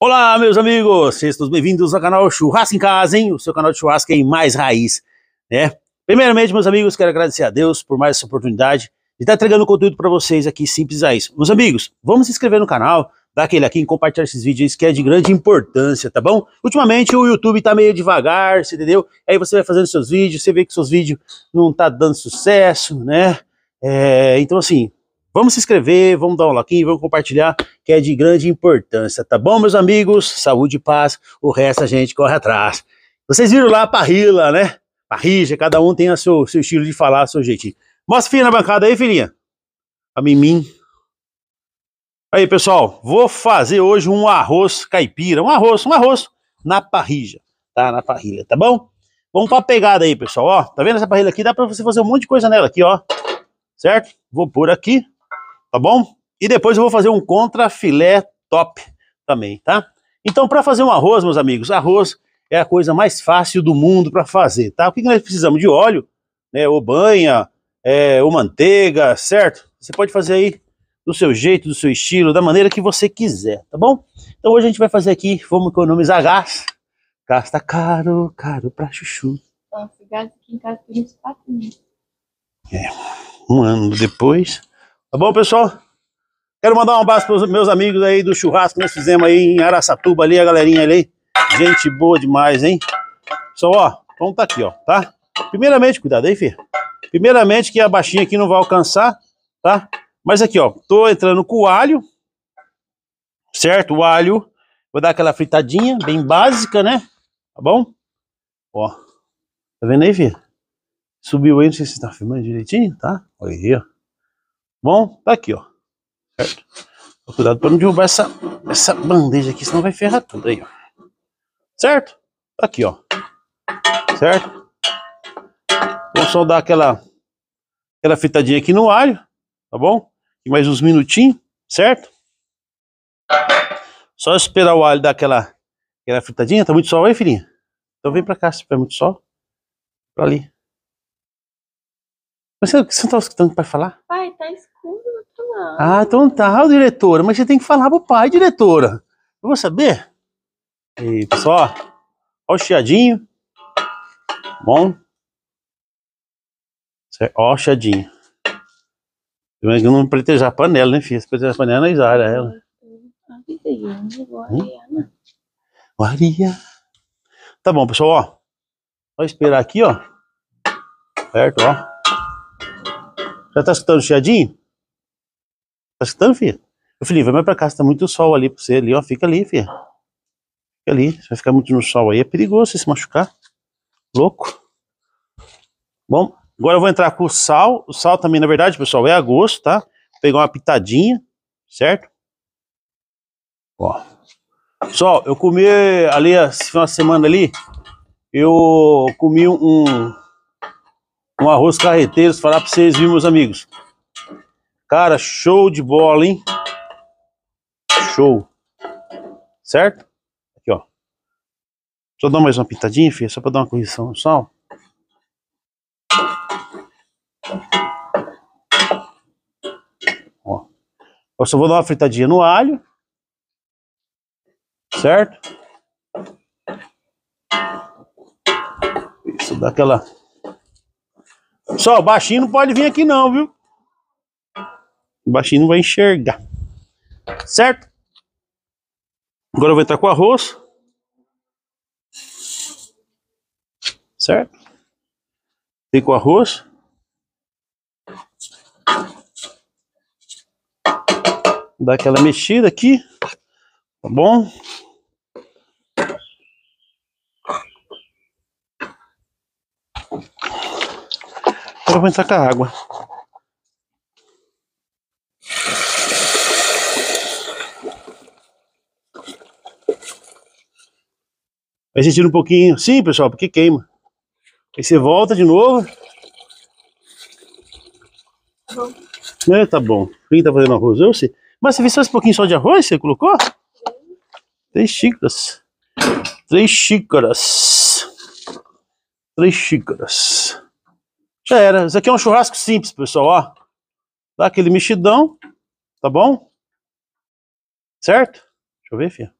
Olá, meus amigos, sejam todos bem-vindos ao canal Churrasco em Casa, hein? O seu canal de churrasco é em mais raiz, né? Primeiramente, meus amigos, quero agradecer a Deus por mais essa oportunidade de estar entregando conteúdo para vocês aqui, simples a isso. Meus amigos, vamos se inscrever no canal, dar aquele aqui e compartilhar esses vídeos que é de grande importância, tá bom? Ultimamente o YouTube tá meio devagar, você entendeu? Aí você vai fazendo seus vídeos, você vê que seus vídeos não tá dando sucesso, né? É, então assim, Vamos se inscrever, vamos dar um like, vamos compartilhar, que é de grande importância, tá bom, meus amigos? Saúde e paz, o resto a gente corre atrás. Vocês viram lá a parrila, né? Parrija, cada um tem o seu, seu estilo de falar, seu jeitinho. Mostra a filha na bancada aí, filhinha. A mimim. Aí, pessoal, vou fazer hoje um arroz caipira, um arroz, um arroz na parrija, tá? Na parrilha, tá bom? Vamos pra pegada aí, pessoal, ó. Tá vendo essa parrilha aqui? Dá pra você fazer um monte de coisa nela aqui, ó. Certo? Vou pôr aqui tá bom? E depois eu vou fazer um contra filé top também, tá? Então, para fazer um arroz, meus amigos, arroz é a coisa mais fácil do mundo para fazer, tá? O que, nós precisamos? De óleo, né? Ou banha, é, ou manteiga, certo? Você pode fazer aí do seu jeito, do seu estilo, da maneira que você quiser, tá bom? Então hoje a gente vai fazer aqui, vamos economizar gás. Gás tá caro, caro pra chuchu. Nossa, gás aqui em casa tem uns 4 É, um ano depois... Tá bom, pessoal? Quero mandar um abraço para os meus amigos aí do churrasco que nós fizemos aí em Araçatuba ali, a galerinha ali. Gente boa demais, hein? Pessoal, ó, vamos então tá aqui, ó, tá? Primeiramente, cuidado aí, filho. Primeiramente que a baixinha aqui não vai alcançar, tá? Mas aqui, ó, tô entrando com o alho, certo? O alho, vou dar aquela fritadinha bem básica, né? Tá bom? Ó, tá vendo aí, filho? Subiu aí, não sei se tá filmando direitinho, tá? Olha aí, ó. Bom, tá aqui, ó. Certo? Cuidado para não derrubar essa, essa bandeja aqui, senão vai ferrar tudo aí, ó. Certo? Tá aqui, ó. Certo? Vou só dar aquela, aquela fitadinha aqui no alho, tá bom? E mais uns minutinhos, certo? Só esperar o alho dar aquela, aquela fritadinha. Tá muito sol aí, filhinha? Então vem pra cá, se tiver muito sol. Pra ali. Mas você, você não tá escutando o pai falar? Pai, tá escutando. Ah, então tá, diretora. Mas você tem que falar pro pai, diretora. Eu vou saber. E pessoal, ó o chiadinho. Bom. Ó o chiadinho. Pelo menos eu não pretejar a panela, né, filha? Se pretejar a panela, nós ara ela. Hum? Maria, Tá bom, pessoal, ó. esperar aqui, ó. Certo, ó. Já tá escutando o chiadinho? Tá escutando, filha? Eu falei, vai mais pra casa, tá muito sol ali pra você ali, ó. Fica ali, filha. Fica ali. Você vai ficar muito no sol aí. É perigoso você se machucar. Louco. Bom, agora eu vou entrar com o sal. O sal também, na verdade, pessoal, é a gosto, tá? Vou pegar uma pitadinha, certo? Ó. Pessoal, eu comi ali, esse final semana ali, eu comi um, um arroz carreteiro, falar pra vocês, viu, meus amigos? Cara, show de bola, hein? Show. Certo? Aqui, ó. Só dar mais uma pitadinha, filho, só pra dar uma correção no sal. Ó. Eu só vou dar uma fritadinha no alho. Certo? Isso, dá aquela... Pessoal, baixinho não pode vir aqui não, viu? O baixinho não vai enxergar. Certo? Agora eu vou entrar com o arroz. Certo? Vem com o arroz. Dá aquela mexida aqui. Tá bom? Agora eu vou entrar com a água. Vai sentindo um pouquinho. Sim, pessoal, porque queima. Aí você volta de novo. Não. É, tá bom. Quem tá fazendo arroz? Eu sei. Mas você fez só esse pouquinho só de arroz? Você colocou? Três xícaras. Três xícaras. Três xícaras. Já era. Isso aqui é um churrasco simples, pessoal, ó. Dá aquele mexidão, tá bom? Certo? Deixa eu ver, filha.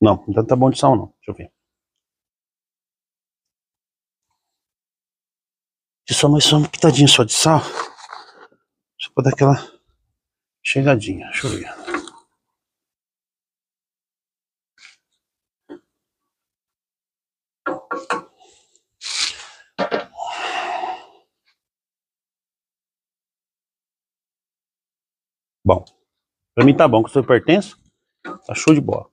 Não, não tá bom de sal não. Deixa eu ver. Deixa só mais só uma pitadinha só de sal. Só pra dar aquela chegadinha. Deixa eu ver. Bom, pra mim tá bom, que eu sou hipertenso, tá show de bola.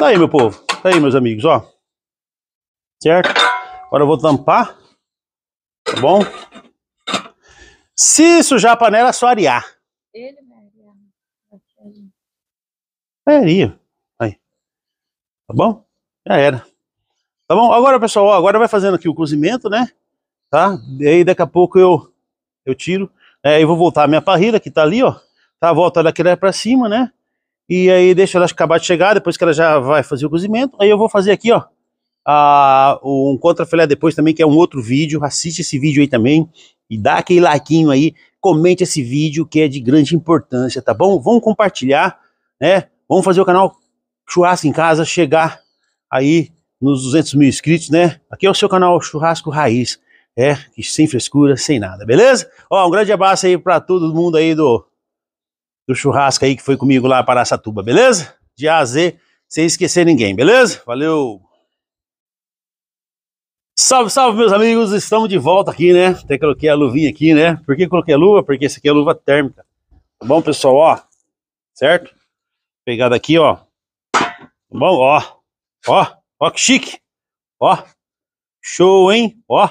Tá aí, meu povo. Tá aí, meus amigos, ó. Certo? Agora eu vou tampar. Tá bom? Se sujar a panela, é só arear. Ele vai arear. Aí. Tá bom? Já era. Tá bom? Agora, pessoal, ó, agora vai fazendo aqui o cozimento, né? Tá? E aí daqui a pouco eu, eu tiro. Aí né? eu vou voltar a minha parrilha que tá ali, ó. Tá? Volta daquela pra cima, né? E aí deixa ela acabar de chegar, depois que ela já vai fazer o cozimento. Aí eu vou fazer aqui, ó, a, um contrafilé depois também, que é um outro vídeo. Assiste esse vídeo aí também e dá aquele likeinho aí. Comente esse vídeo que é de grande importância, tá bom? Vamos compartilhar, né? Vamos fazer o canal Churrasco em Casa chegar aí nos 200 mil inscritos, né? Aqui é o seu canal Churrasco Raiz, é, sem frescura, sem nada, beleza? Ó, um grande abraço aí para todo mundo aí do do churrasco aí que foi comigo lá para Satuba, beleza? De A a Z, sem esquecer ninguém, beleza? Valeu! Salve, salve, meus amigos! Estamos de volta aqui, né? Até coloquei a luvinha aqui, né? Por que coloquei a luva? Porque essa aqui é luva térmica. Tá bom, pessoal? Ó, certo? Pegada aqui, ó. Tá bom? Ó, ó, ó que chique! Ó, show, hein? Ó,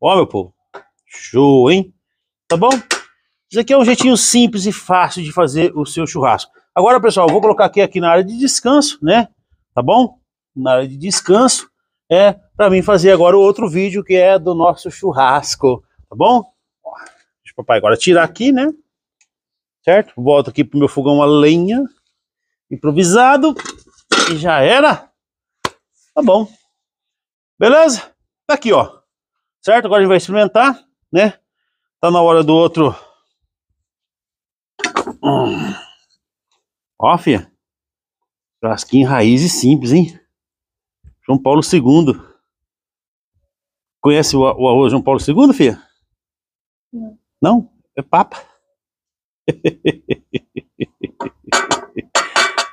ó, meu povo. Show, hein? Tá bom? Isso aqui é um jeitinho simples e fácil de fazer o seu churrasco. Agora, pessoal, eu vou colocar aqui, aqui na área de descanso, né? Tá bom? Na área de descanso é para mim fazer agora o outro vídeo que é do nosso churrasco, tá bom? Ó, deixa o papai agora tirar aqui, né? Certo? Volto aqui pro meu fogão a lenha, improvisado, e já era. Tá bom. Beleza? Tá aqui, ó. Certo? Agora a gente vai experimentar, né? Tá na hora do outro Hum. Ó, fia. Churrasquinho raiz e simples, hein? João Paulo II. Conhece o, o arroz João Paulo II, fia? Não. Não? É papa.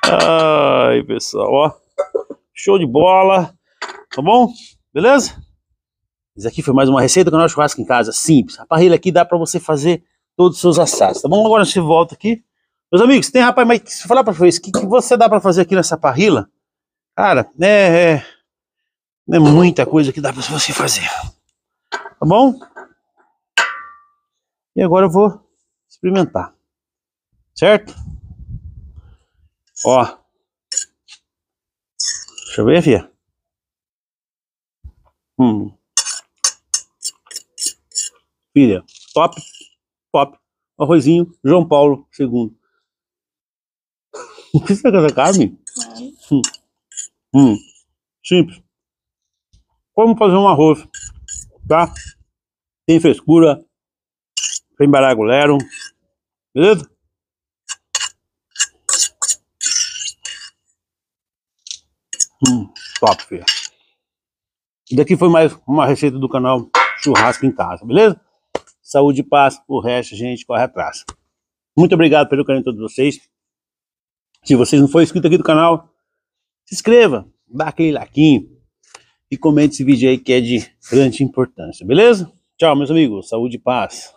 Ai, pessoal, ó. Show de bola. Tá bom? Beleza? Isso aqui foi mais uma receita do canal Churrasco em Casa. Simples. A parrilha aqui dá para você fazer todos os seus assados. Tá bom? Agora a gente volta aqui. Meus amigos, tem rapaz, mas se falar para vocês, o que, que você dá para fazer aqui nessa parrila? Cara, né, é, é, é muita coisa que dá para você fazer. Tá bom? E agora eu vou experimentar. Certo? Ó. Deixa eu ver, filha. Hum. Filha, top pop, arrozinho, João Paulo II. O que você quer da carne? Hum. Hum. Simples. Como fazer um arroz, tá? Sem frescura, sem baragulero, beleza? Hum, top, filha. E daqui foi mais uma receita do canal Churrasco em Casa, beleza? Saúde e paz, o resto a gente corre atrás. Muito obrigado pelo carinho de todos vocês. Se vocês não for inscrito aqui do canal, se inscreva, dá aquele laquinho e comente esse vídeo aí que é de grande importância, beleza? Tchau, meus amigos. Saúde e paz.